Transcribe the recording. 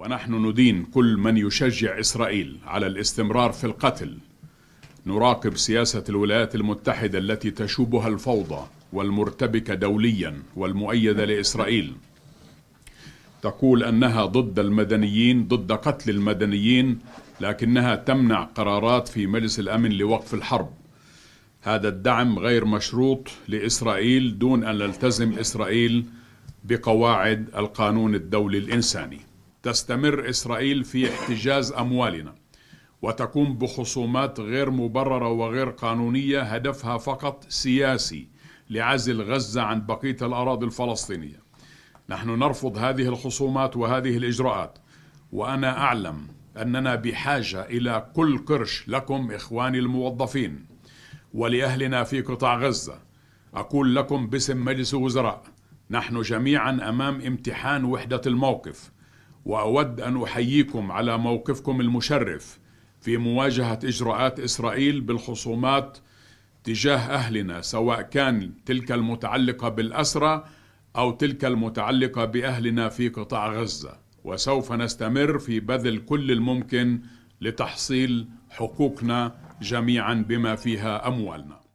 ونحن ندين كل من يشجع إسرائيل على الاستمرار في القتل نراقب سياسة الولايات المتحدة التي تشوبها الفوضى والمرتبكة دوليا والمؤيدة لإسرائيل تقول أنها ضد المدنيين ضد قتل المدنيين لكنها تمنع قرارات في مجلس الأمن لوقف الحرب هذا الدعم غير مشروط لإسرائيل دون أن تلتزم إسرائيل بقواعد القانون الدولي الإنساني تستمر إسرائيل في احتجاز أموالنا وتقوم بخصومات غير مبررة وغير قانونية هدفها فقط سياسي لعزل غزة عن بقية الأراضي الفلسطينية نحن نرفض هذه الخصومات وهذه الإجراءات وأنا أعلم أننا بحاجة إلى كل قرش لكم إخواني الموظفين ولأهلنا في قطاع غزة أقول لكم باسم مجلس الوزراء نحن جميعا أمام امتحان وحدة الموقف واود ان احييكم على موقفكم المشرف في مواجهه اجراءات اسرائيل بالخصومات تجاه اهلنا سواء كان تلك المتعلقه بالاسرى او تلك المتعلقه باهلنا في قطاع غزه وسوف نستمر في بذل كل الممكن لتحصيل حقوقنا جميعا بما فيها اموالنا